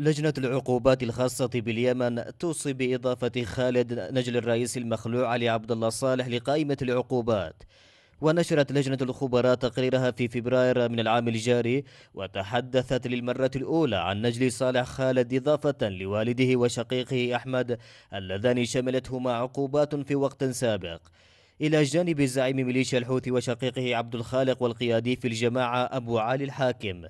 لجنة العقوبات الخاصة باليمن توصي بإضافة خالد نجل الرئيس المخلوع علي عبد الله صالح لقائمة العقوبات ونشرت لجنة الخبراء تقريرها في فبراير من العام الجاري وتحدثت للمرة الأولى عن نجل صالح خالد إضافة لوالده وشقيقه أحمد اللذان شملتهما عقوبات في وقت سابق إلى جانب زعيم ميليشيا الحوثي وشقيقه عبد الخالق والقيادي في الجماعة أبو علي الحاكم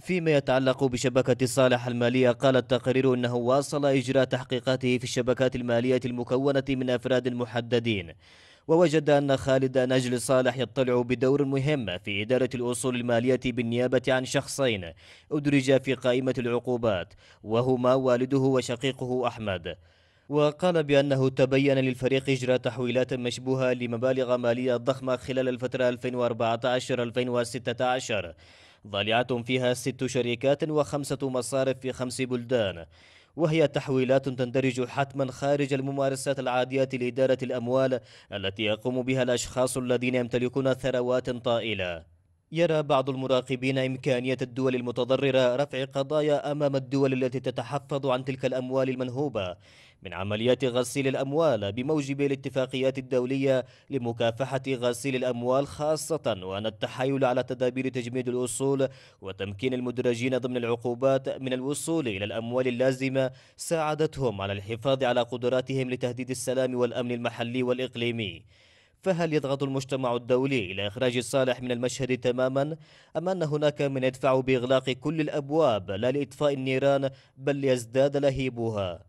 فيما يتعلق بشبكة صالح المالية قال التقرير أنه واصل إجراء تحقيقاته في الشبكات المالية المكونة من أفراد محددين ووجد أن خالد نجل صالح يطلع بدور مهم في إدارة الأصول المالية بالنيابة عن شخصين أدرج في قائمة العقوبات وهما والده وشقيقه أحمد وقال بأنه تبين للفريق إجراء تحويلات مشبوهة لمبالغ مالية ضخمة خلال الفترة 2014-2016 ضلعتم فيها ست شركات وخمسة مصارف في خمس بلدان وهي تحويلات تندرج حتما خارج الممارسات العادية لإدارة الأموال التي يقوم بها الأشخاص الذين يمتلكون ثروات طائلة يرى بعض المراقبين إمكانية الدول المتضررة رفع قضايا أمام الدول التي تتحفظ عن تلك الأموال المنهوبة من عمليات غسيل الأموال بموجب الاتفاقيات الدولية لمكافحة غسيل الأموال خاصة وأن التحايل على تدابير تجميد الأصول وتمكين المدرجين ضمن العقوبات من الوصول إلى الأموال اللازمة ساعدتهم على الحفاظ على قدراتهم لتهديد السلام والأمن المحلي والإقليمي فهل يضغط المجتمع الدولي إلى إخراج الصالح من المشهد تماما أم أن هناك من يدفع بإغلاق كل الأبواب لا لإطفاء النيران بل ليزداد لهيبها؟